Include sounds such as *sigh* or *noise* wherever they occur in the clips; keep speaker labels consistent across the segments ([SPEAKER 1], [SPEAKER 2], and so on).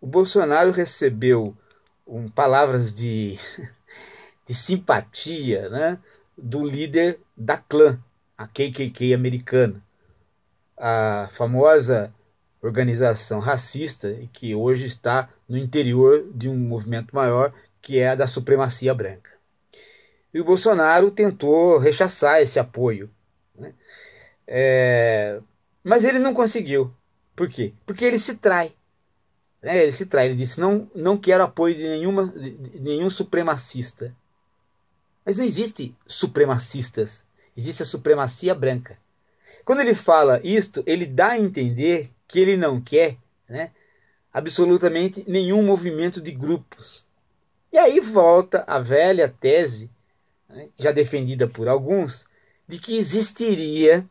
[SPEAKER 1] o Bolsonaro recebeu um, palavras de, *laughs* de simpatia né, do líder da clã, a KKK americana, a famosa organização racista que hoje está no interior de um movimento maior que é a da supremacia branca. E o Bolsonaro tentou rechaçar esse apoio. Né? É, mas ele não conseguiu. Por quê? Porque ele se trai. É, ele se trai, ele disse: não, não quero apoio de, nenhuma, de nenhum supremacista. Mas não existe supremacistas, existe a supremacia branca. Quando ele fala isto, ele dá a entender que ele não quer né, absolutamente nenhum movimento de grupos. E aí volta a velha tese, né, já defendida por alguns, de que existiria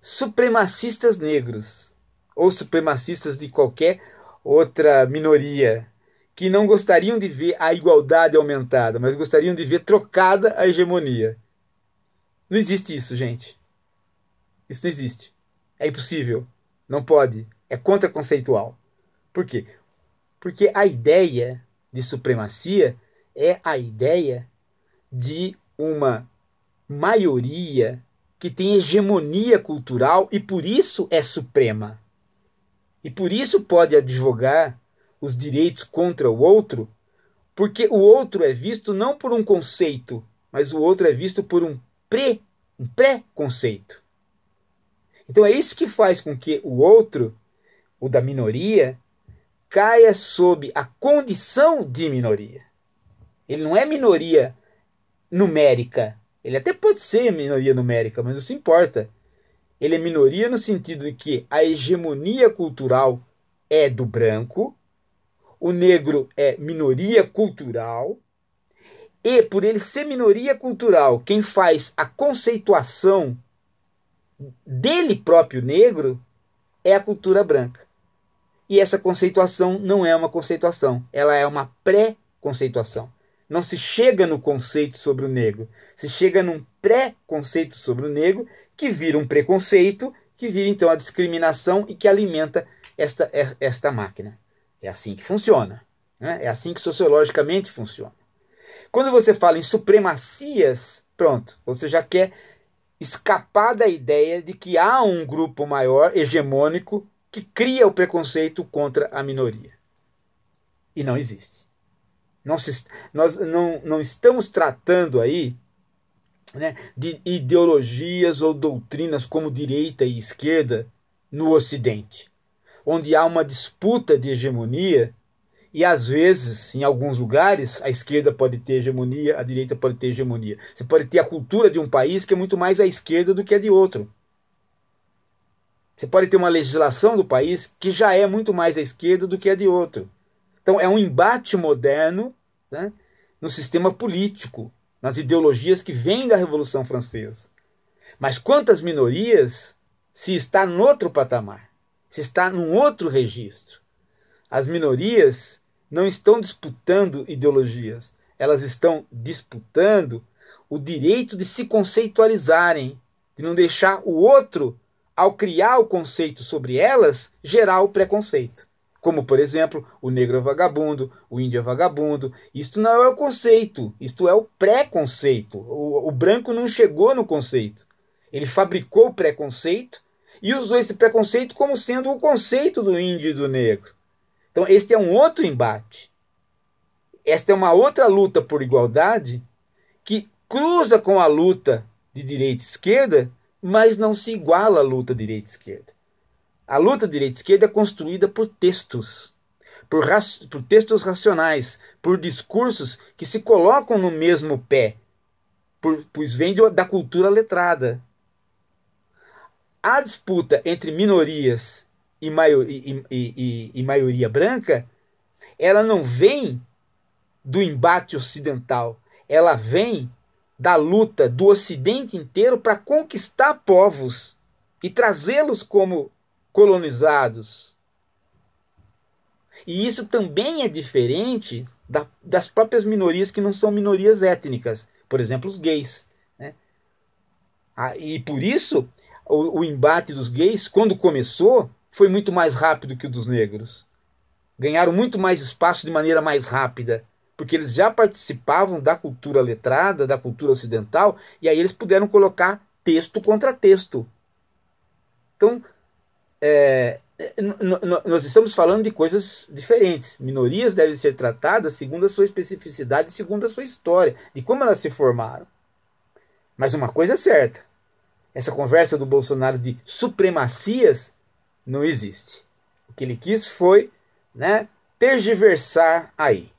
[SPEAKER 1] supremacistas negros ou supremacistas de qualquer outra minoria que não gostariam de ver a igualdade aumentada, mas gostariam de ver trocada a hegemonia. Não existe isso, gente. Isso não existe. É impossível. Não pode. É contraconceitual. Por quê? Porque a ideia de supremacia é a ideia de uma maioria que tem hegemonia cultural e por isso é suprema e por isso pode advogar os direitos contra o outro, porque o outro é visto não por um conceito, mas o outro é visto por um pré um pré-conceito. Então é isso que faz com que o outro, o da minoria, caia sob a condição de minoria. Ele não é minoria numérica. Ele até pode ser minoria numérica, mas não se importa ele é minoria no sentido de que a hegemonia cultural é do branco, o negro é minoria cultural, e por ele ser minoria cultural, quem faz a conceituação dele próprio negro é a cultura branca. E essa conceituação não é uma conceituação, ela é uma pré-conceituação. Não se chega no conceito sobre o negro, se chega num pré-conceito sobre o negro que vira um preconceito, que vira então a discriminação e que alimenta esta, esta máquina. É assim que funciona. Né? É assim que sociologicamente funciona. Quando você fala em supremacias, pronto, você já quer escapar da ideia de que há um grupo maior, hegemônico, que cria o preconceito contra a minoria. E não existe. Nós, nós não, não estamos tratando aí né, de ideologias ou doutrinas como direita e esquerda no Ocidente, onde há uma disputa de hegemonia e às vezes, em alguns lugares, a esquerda pode ter hegemonia, a direita pode ter hegemonia. Você pode ter a cultura de um país que é muito mais à esquerda do que a de outro. Você pode ter uma legislação do país que já é muito mais à esquerda do que a de outro. Então, é um embate moderno né, no sistema político, nas ideologias que vêm da Revolução Francesa. Mas quantas minorias se está em outro patamar, se está num outro registro? As minorias não estão disputando ideologias, elas estão disputando o direito de se conceitualizarem, de não deixar o outro, ao criar o conceito sobre elas, gerar o preconceito como por exemplo o negro é vagabundo, o índio é vagabundo. Isto não é o conceito, isto é o pré-conceito. O, o branco não chegou no conceito. Ele fabricou o preconceito e usou esse preconceito como sendo o conceito do índio e do negro. Então, este é um outro embate. Esta é uma outra luta por igualdade que cruza com a luta de direita e esquerda, mas não se iguala à luta direita e esquerda. A luta direita-esquerda é construída por textos, por, por textos racionais, por discursos que se colocam no mesmo pé, por, pois vem de, da cultura letrada. A disputa entre minorias e, maior, e, e, e maioria branca, ela não vem do embate ocidental, ela vem da luta do Ocidente inteiro para conquistar povos e trazê-los como colonizados. E isso também é diferente da, das próprias minorias que não são minorias étnicas, por exemplo, os gays. Né? Ah, e por isso o, o embate dos gays, quando começou, foi muito mais rápido que o dos negros. Ganharam muito mais espaço de maneira mais rápida, porque eles já participavam da cultura letrada, da cultura ocidental, e aí eles puderam colocar texto contra texto. Então, é, nós estamos falando de coisas diferentes. Minorias devem ser tratadas segundo a sua especificidade, segundo a sua história, de como elas se formaram. Mas uma coisa é certa: essa conversa do Bolsonaro de supremacias não existe. O que ele quis foi né, tergiversar aí.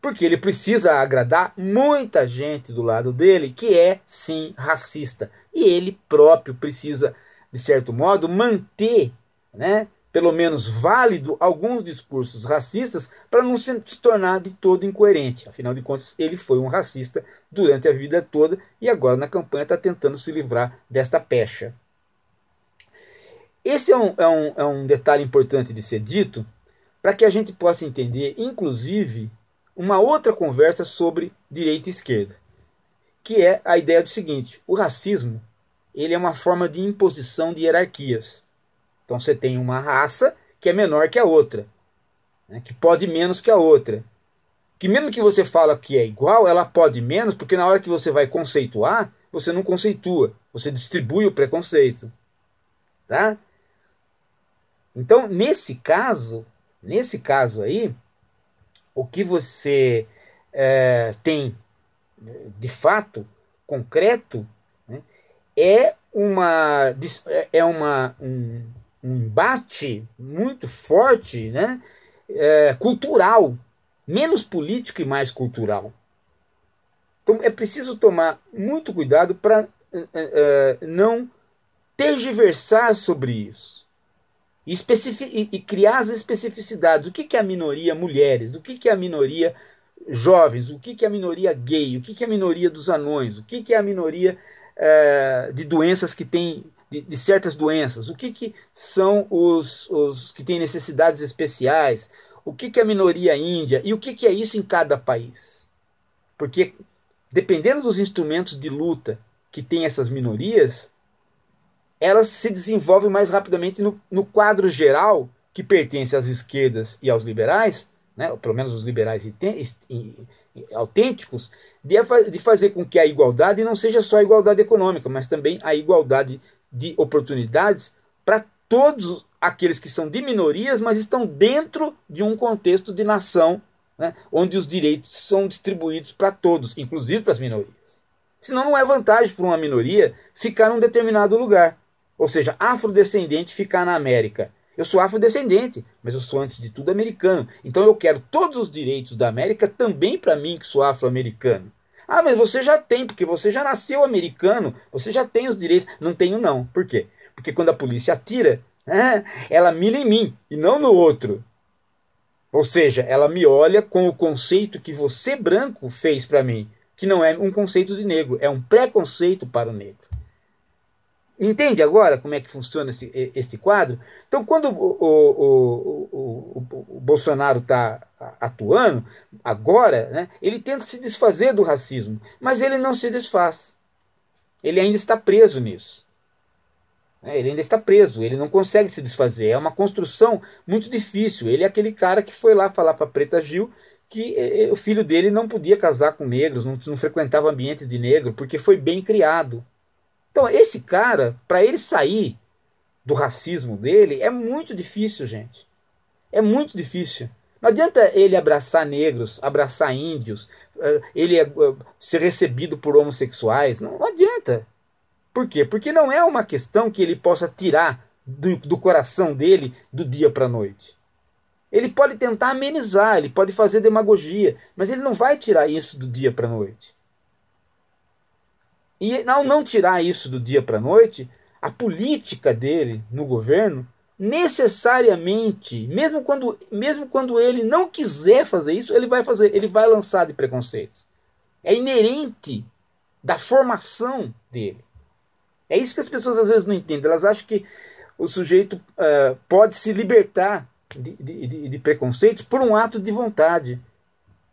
[SPEAKER 1] Porque ele precisa agradar muita gente do lado dele que é, sim, racista. E ele próprio precisa agradar de certo modo, manter, né, pelo menos válido, alguns discursos racistas para não se tornar de todo incoerente. Afinal de contas, ele foi um racista durante a vida toda e agora na campanha está tentando se livrar desta pecha. Esse é um, é um, é um detalhe importante de ser dito para que a gente possa entender, inclusive, uma outra conversa sobre direita e esquerda, que é a ideia do seguinte: o racismo ele é uma forma de imposição de hierarquias. Então você tem uma raça que é menor que a outra, né, que pode menos que a outra. Que mesmo que você fala que é igual, ela pode menos, porque na hora que você vai conceituar, você não conceitua, você distribui o preconceito. Tá? Então, nesse caso, nesse caso aí, o que você é, tem de fato concreto é uma é, é uma um, um embate muito forte, né? É, cultural, menos político e mais cultural. Então é preciso tomar muito cuidado para é, é, é, não tergiversar sobre isso e, e, e, criar as especificidades. O que, que é a minoria mulheres? O que, que é a minoria jovens? O que, que é a minoria gay? O que, que é a minoria dos anões? O que, que é a minoria é, de doenças que têm, de, de, certas doenças, o que, que são os, os que têm necessidades especiais, o que, que é a minoria índia e o que, que é isso em cada país. Porque dependendo dos instrumentos de luta que tem essas minorias, elas se desenvolvem mais rapidamente no, no quadro geral que pertence às esquerdas e aos liberais, né, pelo menos os liberais autênticos, de, fazer com que a igualdade não seja só a igualdade econômica, mas também a igualdade de oportunidades para todos aqueles que são de minorias, mas estão dentro de um contexto de nação, né, onde os direitos são distribuídos para todos, inclusive para as minorias. Senão não é vantagem para uma minoria ficar num determinado lugar. Ou seja, afrodescendente ficar na América eu sou afrodescendente, mas eu sou antes de tudo americano. Então eu quero todos os direitos da América também para mim que sou afro-americano. Ah, mas você já tem, porque você já nasceu americano, você já tem os direitos. Não tenho não. Por quê? Porque quando a polícia atira, *laughs* ah, ela mira em mim e não no outro. Ou seja, ela me olha com o conceito que você branco fez para mim, que não é um conceito de negro, é um preconceito para o negro. Entende agora como é que funciona esse, esse quadro? Então, quando o, o, o, o Bolsonaro está atuando, agora, né, ele tenta se desfazer do racismo, mas ele não se desfaz. Ele ainda está preso nisso. É, ele ainda está preso, ele não consegue se desfazer. É uma construção muito difícil. Ele é aquele cara que foi lá falar para a Preta Gil que é, é, o filho dele não podia casar com negros, não, não frequentava ambiente de negro, porque foi bem criado. Então, esse cara, para ele sair do racismo dele, é muito difícil, gente. É muito difícil. Não adianta ele abraçar negros, abraçar índios, eh, ele eh, ser recebido por homossexuais. Não, adianta. Por quê? Porque não é uma questão que ele possa tirar do, do coração dele do dia para a noite. Ele pode tentar amenizar, ele pode fazer demagogia, mas ele não vai tirar isso do dia para a noite. E ao não tirar isso do dia para a noite, a política dele no governo necessariamente, mesmo quando, mesmo quando ele não quiser fazer isso, ele vai fazer, ele vai lançar de preconceitos. É inerente da formação dele. É isso que as pessoas às vezes não entendem. Elas acham que o sujeito uh, pode se libertar de, de, de preconceitos por um ato de vontade.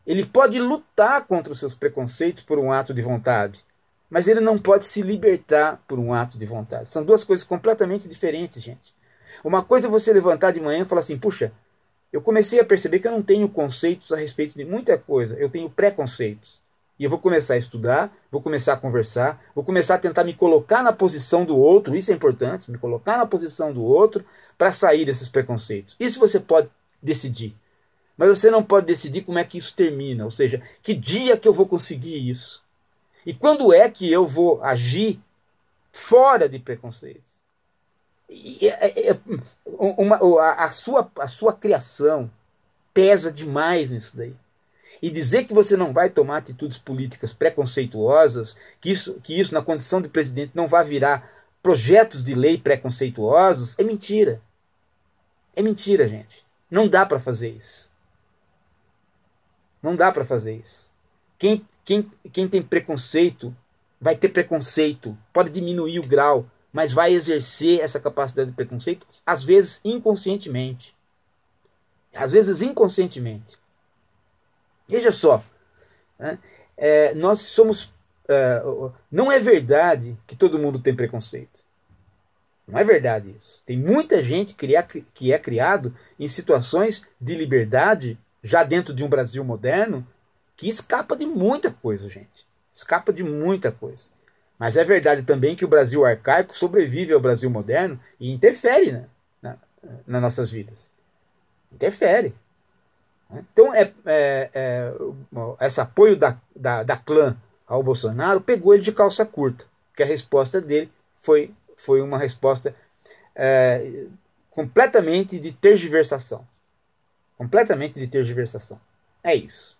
[SPEAKER 1] Ele pode lutar contra os seus preconceitos por um ato de vontade mas ele não pode se libertar por um ato de vontade. São duas coisas completamente diferentes, gente. Uma coisa é você levantar de manhã e falar assim: puxa, eu comecei a perceber que eu não tenho conceitos a respeito de muita coisa, eu tenho preconceitos. E eu vou começar a estudar, vou começar a conversar, vou começar a tentar me colocar na posição do outro, isso é importante, me colocar na posição do outro para sair desses preconceitos. Isso você pode decidir. Mas você não pode decidir como é que isso termina, ou seja, que dia que eu vou conseguir isso. E quando é que eu vou agir fora de preconceitos? E, é, é, é uma, a, sua, a sua criação pesa demais nisso daí. E dizer que você não vai tomar atitudes políticas preconceituosas, que isso, que isso na condição de presidente não vai virar projetos de lei preconceituosos, é mentira. É mentira, gente. Não dá para fazer isso. Não dá para fazer isso. Quem, quem, quem tem preconceito vai ter preconceito, pode diminuir o grau, mas vai exercer essa capacidade de preconceito, às vezes inconscientemente. Às vezes inconscientemente. Veja só, né? é, nós somos. É, não é verdade que todo mundo tem preconceito. Não é verdade isso. Tem muita gente que é, é criado em situações de liberdade, já dentro de um Brasil moderno, que escapa de muita coisa, gente. Escapa de muita coisa. Mas é verdade também que o Brasil arcaico sobrevive ao Brasil moderno e interfere né, na, nas nossas vidas. Interfere. Então, é, é, é, esse apoio da, da, da clã ao Bolsonaro pegou ele de calça curta, que a resposta dele foi, foi uma resposta é, completamente de tergiversação. Completamente de tergiversação. É isso.